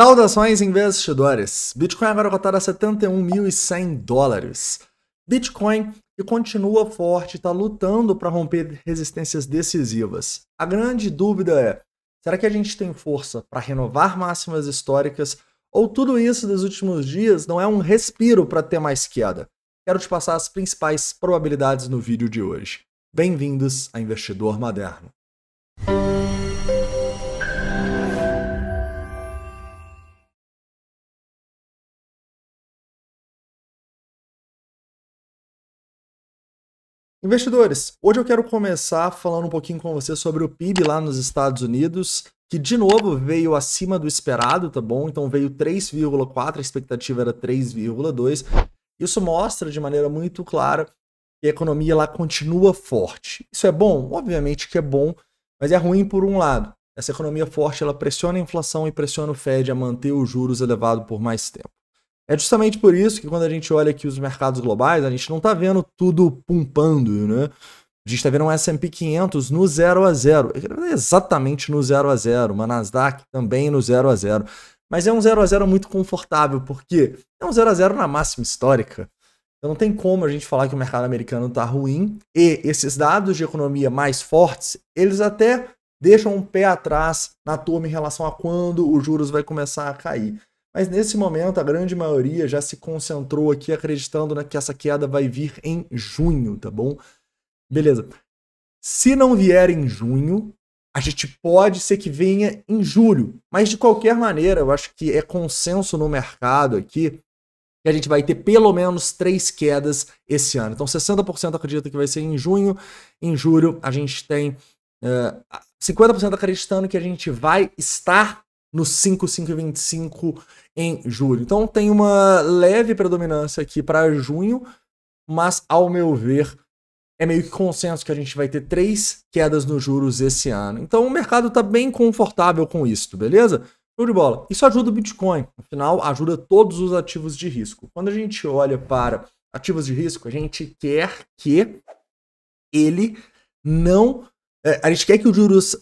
Saudações investidores! Bitcoin agora cotado a 71.100 dólares. Bitcoin que continua forte, está lutando para romper resistências decisivas. A grande dúvida é: será que a gente tem força para renovar máximas históricas ou tudo isso dos últimos dias não é um respiro para ter mais queda? Quero te passar as principais probabilidades no vídeo de hoje. Bem-vindos a Investidor Moderno. Investidores, hoje eu quero começar falando um pouquinho com você sobre o PIB lá nos Estados Unidos, que de novo veio acima do esperado, tá bom? Então veio 3,4, a expectativa era 3,2. Isso mostra de maneira muito clara que a economia lá continua forte. Isso é bom? Obviamente que é bom, mas é ruim por um lado. Essa economia forte ela pressiona a inflação e pressiona o Fed a manter os juros elevados por mais tempo. É justamente por isso que quando a gente olha aqui os mercados globais, a gente não está vendo tudo pumpando, né? A gente está vendo um S&P 500 no 0 a 0, exatamente no 0 a 0, uma Nasdaq também no 0 a 0. Mas é um 0 a 0 muito confortável, porque é um 0 a 0 na máxima histórica. Então não tem como a gente falar que o mercado americano está ruim e esses dados de economia mais fortes, eles até deixam um pé atrás na turma em relação a quando os juros vai começar a cair. Mas nesse momento, a grande maioria já se concentrou aqui acreditando na que essa queda vai vir em junho, tá bom? Beleza. Se não vier em junho, a gente pode ser que venha em julho. Mas de qualquer maneira, eu acho que é consenso no mercado aqui que a gente vai ter pelo menos três quedas esse ano. Então, 60% acredita que vai ser em junho. Em julho, a gente tem uh, eh, 50% acreditando que a gente vai estar no 5,525 em julho. Então tem uma leve predominância aqui para junho, mas ao meu ver é meio que consenso que a gente vai ter três quedas nos juros esse ano. Então o mercado está bem confortável com isso, beleza? Show de bola. Isso ajuda o Bitcoin, afinal ajuda todos os ativos de risco. Quando a gente olha para ativos de risco, a gente quer que ele não. É, a gente quer que o juros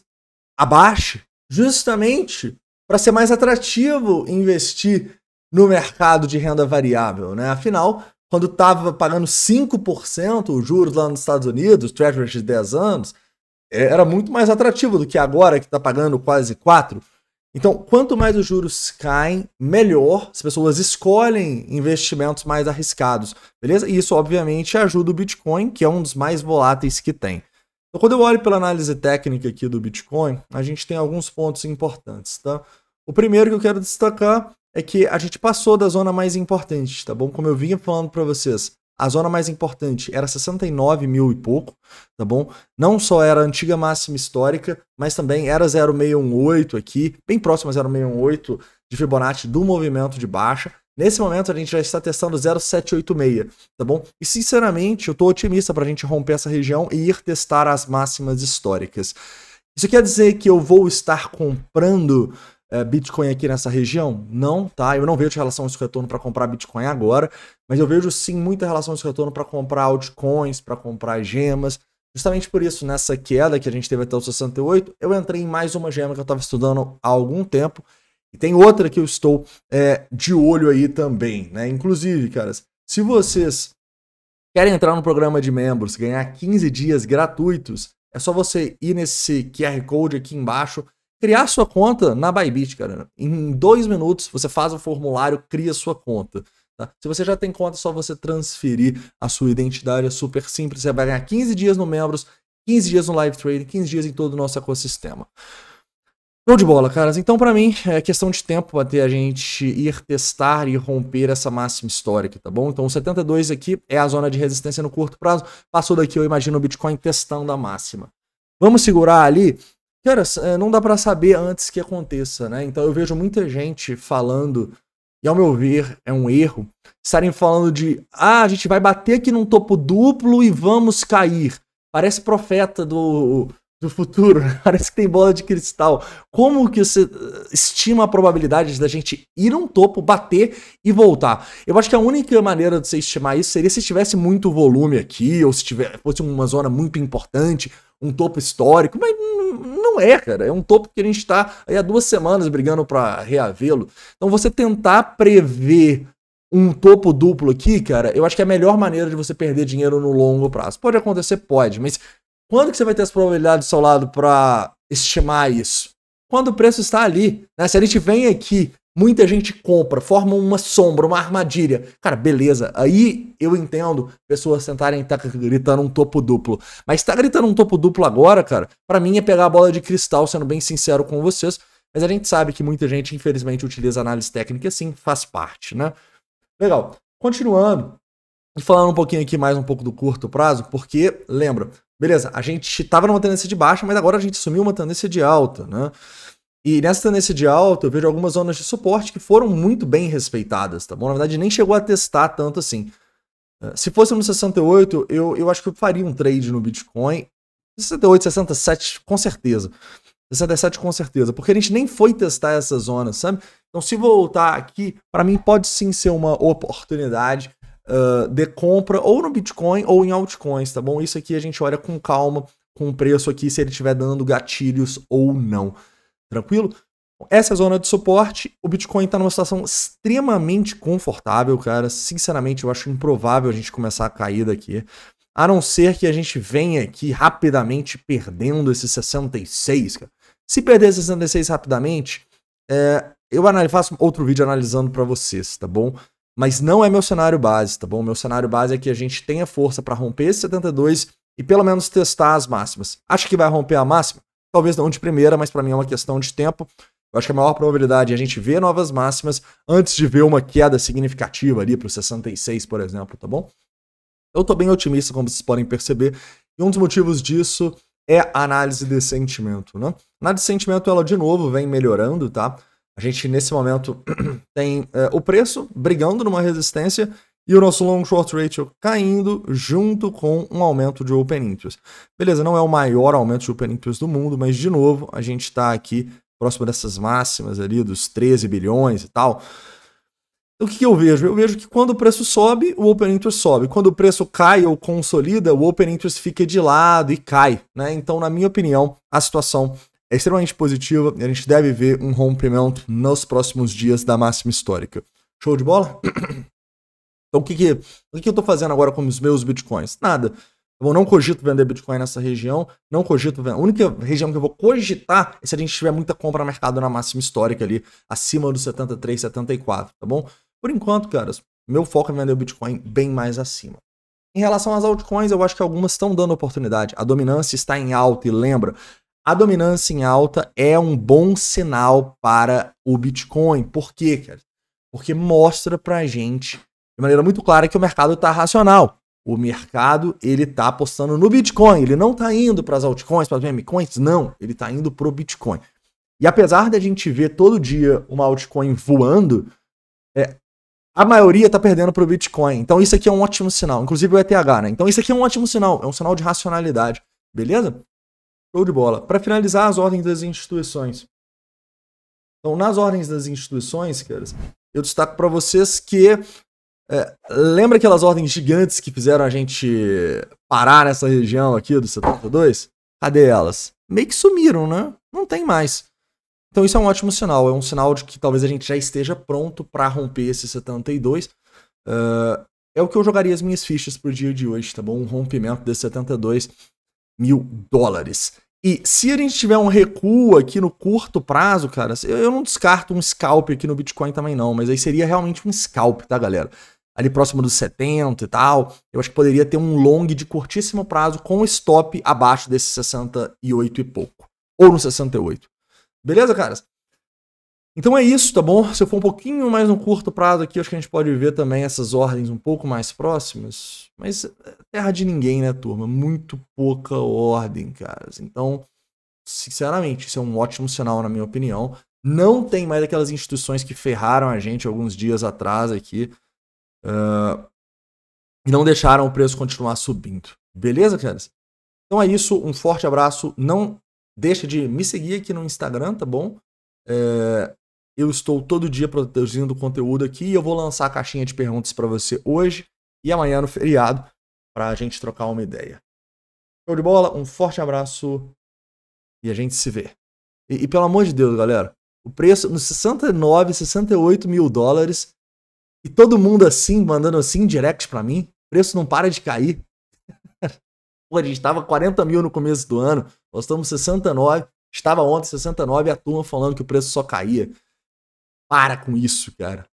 abaixe justamente para ser mais atrativo investir no mercado de renda variável, né? Afinal, quando estava pagando 5% os juros lá nos Estados Unidos, Treasury de 10 anos, é, era muito mais atrativo do que agora que está pagando quase 4%. Então, quanto mais os juros caem, melhor as pessoas escolhem investimentos mais arriscados, beleza? E isso, obviamente, ajuda o Bitcoin, que é um dos mais voláteis que tem. Então, quando eu olho pela análise técnica aqui do Bitcoin, a gente tem alguns pontos importantes, tá? O primeiro que eu quero destacar é que a gente passou da zona mais importante, tá bom? Como eu vinha falando para vocês, a zona mais importante era 69 mil e pouco, tá bom? Não só era a antiga máxima histórica, mas também era 0,618 aqui, bem próximo a 0,618 de Fibonacci do movimento de baixa. Nesse momento, a gente já está testando 0,786, tá bom? E, sinceramente, eu estou otimista para a gente romper essa região e ir testar as máximas históricas. Isso quer dizer que eu vou estar comprando é, Bitcoin aqui nessa região? Não, tá? Eu não vejo relação a esse retorno para comprar Bitcoin agora, mas eu vejo sim muita relação a esse retorno para comprar altcoins, para comprar gemas. Justamente por isso, nessa queda que a gente teve até o 68, eu entrei em mais uma gema que eu estava estudando há algum tempo e tem outra que eu estou é, de olho aí também, né? Inclusive, caras, se vocês querem entrar no programa de membros, ganhar 15 dias gratuitos, é só você ir nesse QR Code aqui embaixo, criar sua conta na Bybit, cara. Em dois minutos você faz o formulário, cria sua conta. Tá? Se você já tem conta, é só você transferir a sua identidade, é super simples. Você vai ganhar 15 dias no Membros, 15 dias no Live Trading, 15 dias em todo o nosso ecossistema. Show de bola, caras. Então, para mim, é questão de tempo até a gente ir testar e romper essa máxima histórica, tá bom? Então, 72 aqui é a zona de resistência no curto prazo. Passou daqui, eu imagino o Bitcoin testando a máxima. Vamos segurar ali? Cara, é, não dá para saber antes que aconteça, né? Então, eu vejo muita gente falando, e ao meu ver, é um erro, estarem falando de, ah, a gente vai bater aqui num topo duplo e vamos cair. Parece profeta do do futuro, parece que tem bola de cristal. Como que você eh, estima a probabilidade da gente ir um topo, bater e voltar? Eu acho que a única maneira de você estimar isso seria se tivesse muito volume aqui, ou se tiver, fosse uma zona muito importante, um topo histórico, mas não é, cara. É um topo que a gente está aí há duas semanas brigando para reavê-lo. Então você tentar prever um topo duplo aqui, cara, eu acho que é a melhor maneira de você perder dinheiro no longo prazo. Pode acontecer, pode, mas quando que você vai ter as probabilidades do seu lado para estimar isso? Quando o preço está ali. Né? Se a gente vem aqui, muita gente compra, forma uma sombra, uma armadilha. Cara, beleza. Aí eu entendo pessoas sentarem estar tá gritando um topo duplo. Mas tá gritando um topo duplo agora, cara, para mim é pegar a bola de cristal, sendo bem sincero com vocês. Mas a gente sabe que muita gente, infelizmente, utiliza análise técnica assim, faz parte, né? Legal. Continuando, e falando um pouquinho aqui mais um pouco do curto prazo, porque, lembra, Beleza, a gente estava numa tendência de baixa, mas agora a gente sumiu uma tendência de alta, né? E nessa tendência de alta, eu vejo algumas zonas de suporte que foram muito bem respeitadas, tá bom? Na verdade, nem chegou a testar tanto assim. Eh, se fosse no 68, eu, eu acho que eu faria um trade no Bitcoin. 68, 67, com certeza. 67 com certeza, porque a gente nem foi testar essa zona, sabe? Então se voltar aqui, para mim pode sim ser uma oportunidade uh, ah, de compra ou no Bitcoin ou em altcoins, tá bom? Isso aqui a gente olha com calma, com o preço aqui, se ele estiver dando gatilhos ou não. Tranquilo? Essa é a zona de suporte. O Bitcoin está numa situação extremamente confortável, cara. Sinceramente, eu acho improvável a gente começar a cair daqui. A não ser que a gente venha aqui rapidamente perdendo esses 66, cara. Se perder 66 rapidamente, é, eu faço outro vídeo analisando para vocês, tá bom? mas não é meu cenário base, tá bom? Meu cenário base é que a gente tenha força para romper esse 72 e pelo menos testar as máximas. Acho que vai romper a máxima? Talvez não de primeira, mas para mim é uma questão de tempo. Eu acho que a maior probabilidade é a gente ver novas máximas antes de ver uma queda significativa ali para o 66, por exemplo, tá bom? Eu tô bem otimista, como vocês podem perceber, e um dos motivos disso é a análise de sentimento, né? análise de sentimento, ela de novo vem melhorando, tá? A gente, nesse momento, tem é, o preço brigando numa resistência e o nosso long short ratio caindo junto com um aumento de open interest. Beleza, não é o maior aumento de open interest do mundo, mas de novo, a gente está aqui próximo dessas máximas ali dos 13 bilhões e tal. o que, que, eu vejo? Eu vejo que quando o preço sobe, o open interest sobe. Quando o preço cai ou consolida, o open interest fica de lado e cai. Né? Então, na minha opinião, a situação é extremamente positiva e a gente deve ver um rompimento nos próximos dias da máxima histórica. Show de bola? Então o que, que, o que, eu estou fazendo agora com os meus bitcoins? Nada. Eu não cogito vender Bitcoin nessa região, não cogito vender. A única região que eu vou cogitar é se a gente tiver muita compra no mercado na máxima histórica ali, acima dos 73, 74, tá bom? Por enquanto, caras, meu foco é vender o Bitcoin bem mais acima. Em relação às altcoins, eu acho que algumas estão dando oportunidade. A dominância está em alta e lembra, a dominância em alta é um bom sinal para o Bitcoin. Por quê, cara? Porque mostra pra gente de maneira muito clara que o mercado está racional. O mercado ele está apostando no Bitcoin, ele não está indo para as altcoins, para as memecoins, não, ele está indo para o Bitcoin. E apesar da gente ver todo dia uma altcoin voando, é, a maioria está perdendo para o Bitcoin. Então isso aqui é um ótimo sinal, inclusive o ETH, né? Então isso aqui é um ótimo sinal, é um sinal de racionalidade, beleza? Show de bola. Para finalizar, as ordens das instituições. Então, nas ordens das instituições, caras, eu destaco para vocês que. É, lembra aquelas ordens gigantes que fizeram a gente parar nessa região aqui do 72? Cadê elas? Meio que sumiram, né? Não tem mais. Então isso é um ótimo sinal, é um sinal de que talvez a gente já esteja pronto para romper esse 72. Uh, é, é o que eu jogaria as minhas fichas pro dia de hoje, tá bom? Um rompimento de 72 mil dólares. E se a gente tiver um recuo aqui no curto prazo, cara, eu não descarto um scalp aqui no Bitcoin também não, mas aí seria realmente um scalp, tá, galera? Ali próximo dos 70 e tal, eu acho que poderia ter um long de curtíssimo prazo com stop abaixo desses 68 e pouco, ou no 68. Beleza, caras? Então é isso, tá bom? Se eu for um pouquinho mais no curto prazo aqui, acho que a gente pode ver também essas ordens um pouco mais próximas. Mas é terra de ninguém, né, turma? Muito pouca ordem, caras. Então, sinceramente, isso é um ótimo sinal, na minha opinião. Não tem mais aquelas instituições que ferraram a gente alguns dias atrás aqui. Uh, e não deixaram o preço continuar subindo. Beleza, caras? Então é isso. Um forte abraço. Não deixa de me seguir aqui no Instagram, tá bom? É, eu estou todo dia produzindo conteúdo aqui e eu vou lançar a caixinha de perguntas para você hoje e amanhã no feriado para a gente trocar uma ideia. Show de bola, um forte abraço e a gente se vê. E, e pelo amor de Deus, galera, o preço nos 69, 68 mil dólares e todo mundo assim, mandando assim direct para mim, o preço não para de cair. Pô, a gente estava 40 mil no começo do ano, nós estamos 69, estava ontem 69 e a turma falando que o preço só caía. Para com isso, cara.